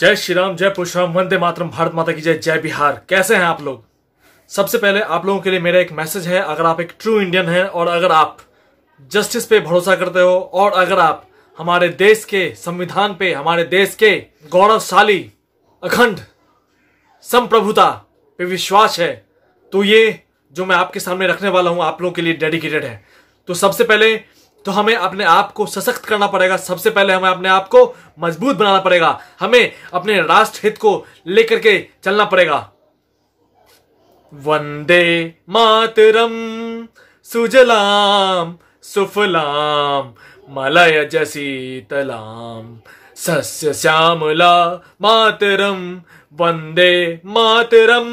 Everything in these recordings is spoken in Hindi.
जय श्री राम जय पुरुषराम वंदे मातरम भारत माता की जय जय बिहार कैसे हैं आप लोग सबसे पहले आप लोगों के लिए मेरा एक मैसेज है अगर आप एक ट्रू इंडियन हैं और अगर आप जस्टिस पे भरोसा करते हो और अगर आप हमारे देश के संविधान पे हमारे देश के गौरवशाली अखंड संप्रभुता पे विश्वास है तो ये जो मैं आपके सामने रखने वाला हूँ आप लोगों के लिए डेडिकेटेड है तो सबसे पहले तो हमें अपने आप को सशक्त करना पड़ेगा सबसे पहले हमें अपने आप को मजबूत बनाना पड़ेगा हमें अपने राष्ट्र हित को लेकर के चलना पड़ेगा वंदे मातरम सुजलाम सुफलाम मलय जसीतलाम सस्य श्यामला मातरम वंदे मातरम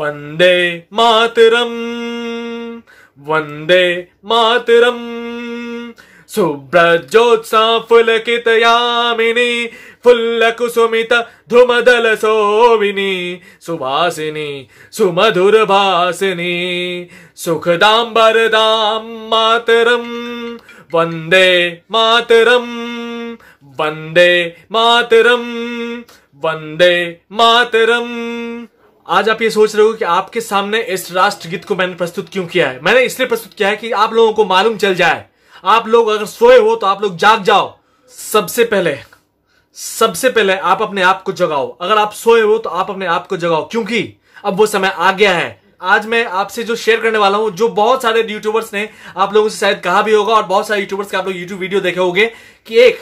वंदे मातरम वंदे मातरम वन्दे मातरम् शुभ्रज्योत्साफुलकितयामिनी फुल्लकुसुमित धुमदलसोविनी सुवासिनी सुमधुरभासिनी दाम मातरम वंदे मातरम वंदे मातरम वंदे मातरम आज आप ये सोच रहे हो कि आपके सामने इस राष्ट्र गीत को मैंने प्रस्तुत क्यों किया है मैंने इसलिए प्रस्तुत किया है कि आप लोगों को मालूम चल जाए आप लोग अगर सोए हो तो आप लोग जाग जाओ सबसे पहले सबसे पहले आप अपने आप को जगाओ अगर आप सोए हो तो आप अपने आप को जगाओ क्योंकि अब वो समय आ गया है आज मैं आपसे जो शेयर करने वाला हूं जो बहुत सारे यूट्यूबर्स ने आप लोगों से शायद कहा भी होगा और बहुत सारे यूट्यूबर्स के आप लोग यूट्यूब वीडियो देखे होंगे कि एक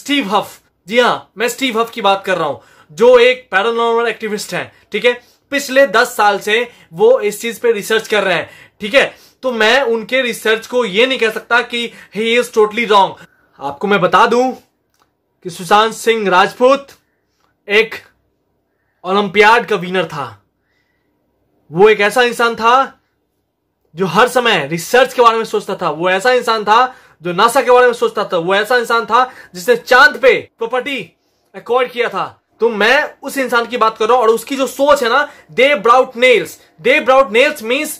स्टीव हफ जी हाँ मैं स्टीव हफ की बात कर रहा हूं जो एक पैरानॉर्मल एक्टिविस्ट है ठीक है पिछले दस साल से वो इस चीज पे रिसर्च कर रहे हैं ठीक है तो मैं उनके रिसर्च को ये नहीं कह सकता कि ही इज टोटली रॉन्ग आपको मैं बता दूं कि सुशांत सिंह राजपूत एक ओलंपियाड का विनर था वो एक ऐसा इंसान था जो हर समय रिसर्च के बारे में सोचता था वो ऐसा इंसान था जो नासा के बारे में सोचता था वो ऐसा इंसान था जिसने चांद पे प्रॉपर्टी अकॉर्ड किया था तो मैं उस इंसान की बात कर रहा हूं और उसकी जो सोच है ना they brought nails they brought nails means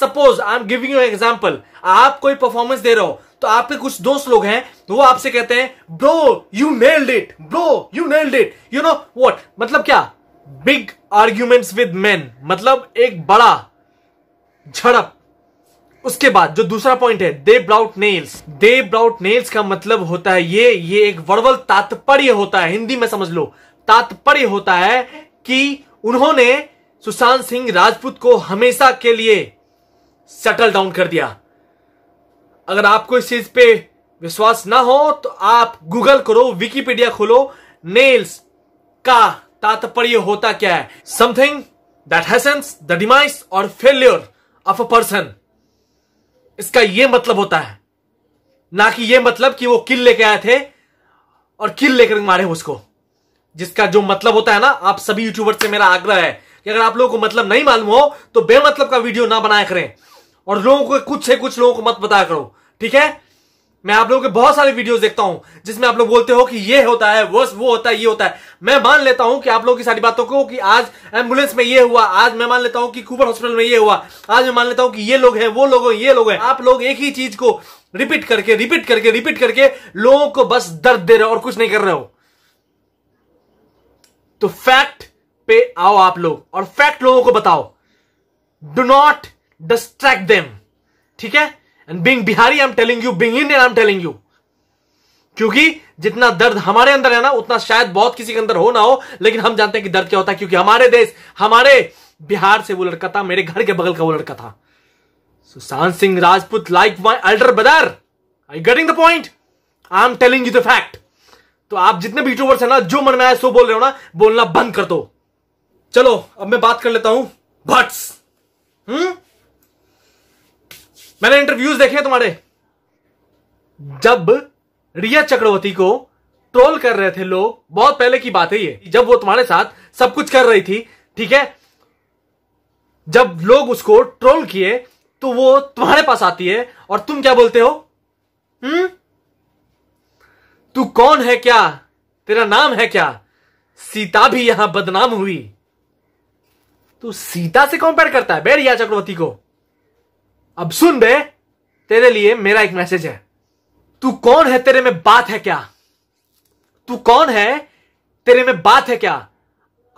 suppose I am giving you example आप कोई परफॉर्मेंस दे रहे हो तो आपके कुछ दोस्त लोग हैं वो आपसे कहते हैं bro you nailed it bro you nailed it you know what मतलब क्या बिग आर्ग्यूमेंट्स विद मैन मतलब एक बड़ा झड़प उसके बाद जो दूसरा पॉइंट है they brought nails they brought nails का मतलब होता है ये ये एक वर्वल तात्पर्य होता है हिंदी में समझ लो तात्पर्य होता है कि उन्होंने सुशांत सिंह राजपूत को हमेशा के लिए सेटल डाउन कर दिया अगर आपको इस चीज पे विश्वास ना हो तो आप गूगल करो विकीपीडिया खोलो नेल्स का तात्पर्य होता क्या है something that hastens the demise और फेल्योर ऑफ अ पर्सन इसका यह मतलब होता है ना कि यह मतलब कि वो किल लेके आए थे और किल लेकर मारे उसको जिसका जो मतलब होता है ना आप सभी यूट्यूबर से मेरा आग्रह है कि अगर आप लोगों को मतलब नहीं मालूम हो तो बेमतलब का वीडियो ना बनाया करें और लोगों को कुछ से कुछ लोगों को मत बताया करो ठीक है मैं आप लोगों के बहुत सारे वीडियोस देखता हूं जिसमें आप लोग बोलते हो कि ये होता है वो वो होता है ये होता है मैं मान लेता हूं कि आप लोगों की सारी बातों को कि आज एम्बुलेंस में ये हुआ आज मैं मान लेता हूं कि कूपर हॉस्पिटल में ये हुआ आज मैं मान लेता हूं कि ये लोग हैं वो लोग हैं ये लोग हैं आप लोग एक ही चीज को रिपीट करके रिपीट करके रिपीट करके लोगों को बस दर्द दे रहे हो और कुछ नहीं कर रहे हो तो फैक्ट पे आओ आप लोग और फैक्ट लोगों को बताओ डू नॉट डिस्ट्रैक्ट देम ठीक है and being Bihari I am telling you being Indian I am telling you क्योंकि जितना दर्द हमारे अंदर है ना उतना शायद बहुत किसी के अंदर हो ना हो लेकिन हम जानते हैं कि दर्द क्या होता है क्योंकि हमारे देश हमारे बिहार से वो लड़का था मेरे घर के बगल का वो लड़का था Sushant Singh Rajput like my elder brother I getting the point I am telling you the fact तो आप जितने भी यूट्यूबर्स है ना जो मन में आए सो बोल रहे हो ना बोलना बंद कर दो चलो अब मैं बात कर लेता हूं भट्स हम्म मैंने इंटरव्यूज देखे तुम्हारे जब रिया चक्रवर्ती को ट्रोल कर रहे थे लोग बहुत पहले की बात है ये जब वो तुम्हारे साथ सब कुछ कर रही थी ठीक है जब लोग उसको ट्रोल किए तो वो तुम्हारे पास आती है और तुम क्या बोलते हो हम्म तू कौन है क्या तेरा नाम है क्या सीता भी यहां बदनाम हुई तू सीता से कंपेयर करता है बैठ या चक्रवर्ती को अब सुन बे तेरे लिए मेरा एक मैसेज है तू कौन है तेरे में बात है क्या तू कौन है तेरे में बात है क्या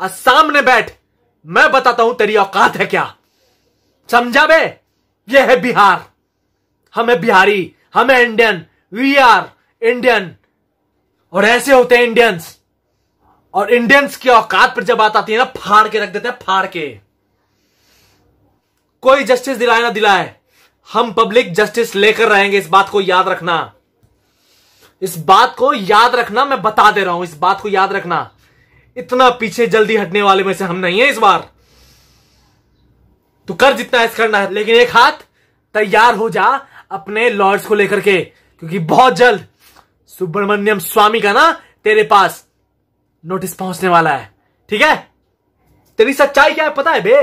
आज सामने बैठ मैं बताता हूं तेरी औकात है क्या समझा बे यह है बिहार हमें बिहारी हमें इंडियन वी आर इंडियन और ऐसे होते हैं इंडियंस और इंडियंस की औकात पर जब बात आती है ना फाड़ के रख देते हैं फाड़ के कोई जस्टिस दिलाए ना दिलाए हम पब्लिक जस्टिस लेकर रहेंगे इस बात को याद रखना इस बात को याद रखना मैं बता दे रहा हूं इस बात को याद रखना इतना पीछे जल्दी हटने वाले में से हम नहीं है इस बार तो कर जितना ऐसा करना है लेकिन एक हाथ तैयार हो जा अपने लॉर्ड्स को लेकर के क्योंकि बहुत जल्द सुब्रमण्यम स्वामी का ना तेरे पास नोटिस पहुंचने वाला है ठीक है तेरी सच्चाई क्या है पता है बे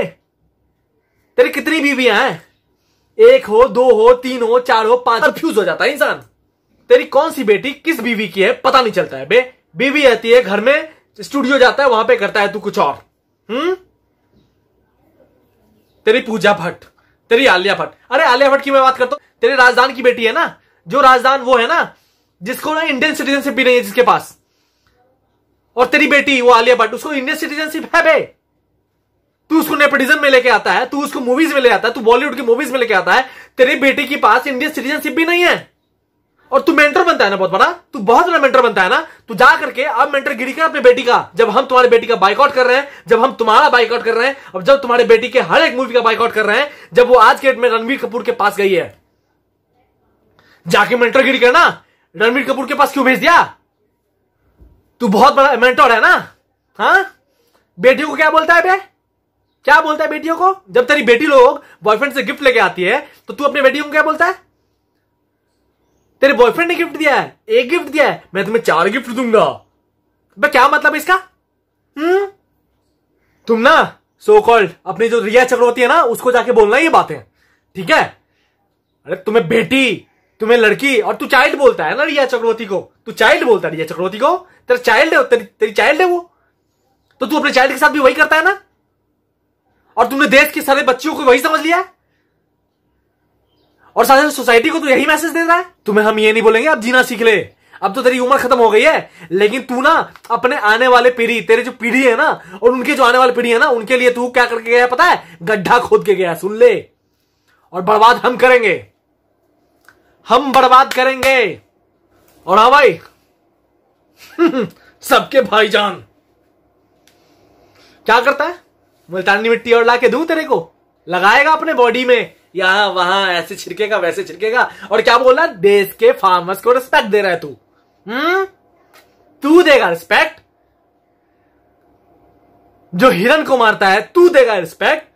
तेरी कितनी बीवियां हैं एक हो दो हो तीन हो चार हो पांच कंफ्यूज हो जाता है इंसान तेरी कौन सी बेटी किस बीवी की है पता नहीं चलता है बे बीवी रहती है घर में स्टूडियो जाता है वहां पे करता है तू कुछ और हम्म तेरी पूजा भट्ट तेरी आलिया भट्ट अरे आलिया भट्ट की मैं बात करता हूं तेरी राजदान की बेटी है ना जो राजदान वो है ना जिसको ना इंडियन सिटीजनशिप भी नहीं है जिसके पास और तेरी बेटी वो आलिया भट्ट उसको इंडियन सिटीजनशिप है बे तू उसको नेपटिज्म में लेके आता है तू उसको मूवीज में ले आता है तू बॉलीवुड की मूवीज में लेके आता है तेरी बेटी के पास इंडियन सिटीजनशिप भी नहीं है और तू मेंटर बनता है ना बहुत बड़ा तू बहुत बड़ा मेंटर बनता है ना तू जा करके अब मेंटर गिरी कर अपने बेटी का जब हम तुम्हारी बेटी का बाइकआउट कर रहे हैं जब हम तुम्हारा बाइकआउट कर रहे हैं और जब तुम्हारे बेटी के हर एक मूवी का बाइकआउट कर रहे हैं जब वो आज के डेट में रणवीर कपूर के पास गई है जाके मेंटर गिरी करना रणवीर कपूर के पास क्यों भेज दिया तू बहुत बड़ा मेंटोर है ना हाँ बेटियों को क्या बोलता है बे क्या बोलता है बेटियों को जब तेरी बेटी लोग बॉयफ्रेंड से गिफ्ट लेके आती है तो तू अपने बेटियों को क्या बोलता है तेरे बॉयफ्रेंड ने गिफ्ट दिया है एक गिफ्ट दिया है मैं तुम्हें चार गिफ्ट दूंगा बे क्या मतलब है इसका हम्म तुम ना सो कॉल्ड अपनी जो रिया चक्रवर्ती है ना उसको जाके बोलना ये बातें ठीक है अरे तुम्हें बेटी तुम्हें लड़की और तू चाइल्ड बोलता है ना रिया चक्रवर्ती को तू चाइल्ड बोलता है रिया चक्रवर्ती को तेरा चाइल्ड है तेरी, तेरी चाइल्ड है वो तो तू अपने चाइल्ड के साथ भी वही करता है ना और तुमने देश के सारे बच्चियों को वही समझ लिया और सारे सोसाइटी को तू तो यही मैसेज दे रहा है तुम्हें हम ये नहीं बोलेंगे अब जीना सीख ले अब तो तेरी उम्र खत्म हो गई है लेकिन तू ना अपने आने वाले पीढ़ी तेरे जो पीढ़ी है ना और उनके जो आने वाले पीढ़ी है ना उनके लिए तू क्या करके गया पता है गड्ढा खोद के गया सुन ले और बर्बाद हम करेंगे हम बर्बाद करेंगे और हाँ भाई सबके भाईजान क्या करता है मुल्तानी मिट्टी और लाके दू तेरे को लगाएगा अपने बॉडी में यहां वहां ऐसे छिड़केगा वैसे छिड़केगा और क्या बोला देश के फार्मर्स को रिस्पेक्ट दे रहा है तू हम्म तू देगा रिस्पेक्ट जो हिरन को मारता है तू देगा रिस्पेक्ट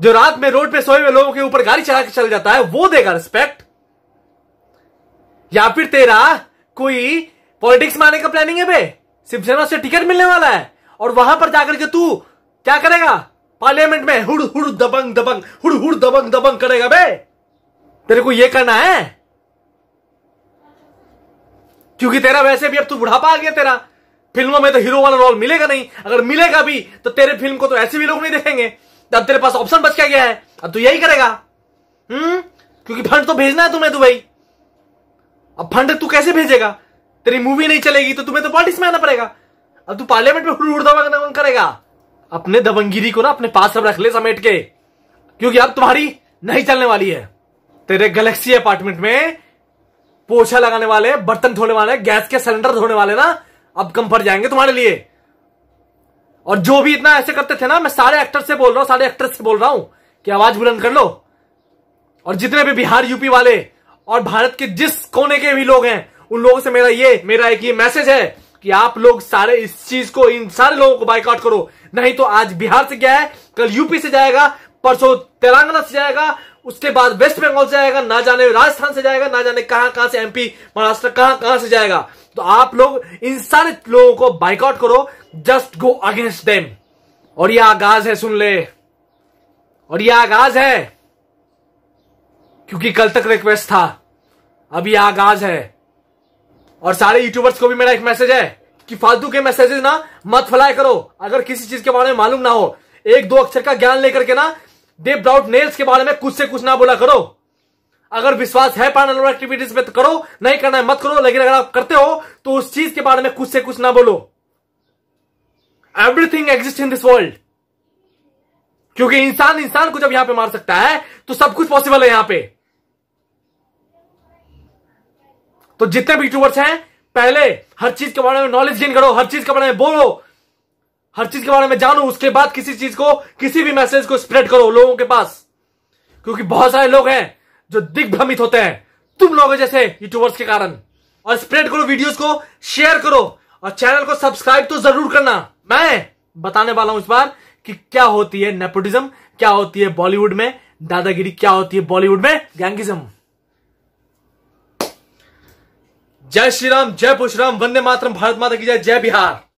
जो रात में रोड पे सोए हुए लोगों के ऊपर गाड़ी चला के चल जाता है वो देगा रिस्पेक्ट या फिर तेरा कोई पॉलिटिक्स में आने का प्लानिंग है बे शिवसेना से टिकट मिलने वाला है और वहां पर जाकर के तू क्या करेगा पार्लियामेंट में हुड़ हुड़ दबंग दबंग हुड़ हुड़ दबंग दबंग करेगा बे तेरे को ये करना है क्योंकि तेरा वैसे भी अब तू बुढ़ापा आ गया तेरा फिल्मों में तो हीरो वाला रोल मिलेगा नहीं अगर मिलेगा भी तो तेरे फिल्म को तो ऐसे भी लोग नहीं देखेंगे तब तेरे पास ऑप्शन बच क्या गया है अब तू यही करेगा हम्म क्योंकि फंड तो भेजना है तुम्हें दुबई अब फंड तू कैसे भेजेगा तेरी मूवी नहीं चलेगी तो तुम्हें तो पॉलिटिक्स में आना पड़ेगा अब तू पार्लियामेंट में हुड़ दबंग करेगा अपने दबंगिरी को ना अपने पास सब रख ले समेट के क्योंकि अब तुम्हारी नहीं चलने वाली है तेरे गैलेक्सी अपार्टमेंट में पोछा लगाने वाले बर्तन धोने वाले गैस के सिलेंडर धोने वाले ना अब कम पड़ जाएंगे तुम्हारे लिए और जो भी इतना ऐसे करते थे ना मैं सारे एक्टर से बोल रहा हूं सारे एक्ट्रेस से बोल रहा हूं कि आवाज बुलंद कर लो और जितने भी बिहार यूपी वाले और भारत के जिस कोने के भी लोग हैं उन लोगों से मेरा ये मेरा एक ये मैसेज है कि आप लोग सारे इस चीज को इन सारे लोगों को बाइकआउट करो नहीं तो आज बिहार से गया है कल यूपी से जाएगा परसों तेलंगाना से जाएगा उसके बाद वेस्ट बंगाल से जाएगा ना जाने राजस्थान से जाएगा ना जाने कहां कहां से एमपी महाराष्ट्र कहां कहां से जाएगा तो आप लोग इन सारे लोगों को बाइकआउट करो जस्ट गो अगेंस्ट देम और यह आगाज है सुन ले और यह आगाज है क्योंकि कल तक रिक्वेस्ट था अब यह आगाज है और सारे यूट्यूबर्स को भी मेरा एक मैसेज है कि फालतू के मैसेजेस ना मत फलाय करो अगर किसी चीज के बारे में मालूम ना हो एक दो अक्षर का ज्ञान लेकर के ना डेप डाउट नेल्स के बारे में कुछ से कुछ ना बोला करो अगर विश्वास है पैरानॉर्मल एक्टिविटीज में तो करो नहीं करना है मत करो लेकिन अगर आप करते हो तो उस चीज के बारे में कुछ से कुछ ना बोलो everything exist in this world क्योंकि इंसान इंसान को जब यहां पे मार सकता है तो सब कुछ पॉसिबल है यहां पे तो जितने भी यूट्यूबर्स हैं पहले हर चीज के बारे में नॉलेज गेन करो हर चीज के बारे में बोलो हर चीज के बारे में जानो उसके बाद किसी चीज को किसी भी मैसेज को स्प्रेड करो लोगों के पास क्योंकि बहुत सारे लोग हैं जो दिग्भ्रमित होते हैं तुम लोगों जैसे यूट्यूबर्स के कारण और स्प्रेड करो वीडियोस को शेयर करो और चैनल को सब्सक्राइब तो जरूर करना मैं बताने वाला हूं इस बार कि क्या होती है नेपोटिज्म क्या होती है बॉलीवुड में दादागिरी क्या होती है बॉलीवुड में गैंगिज्म जय श्री राम जय पुशराम वंदे मातरम भारत माता की जय जय बिहार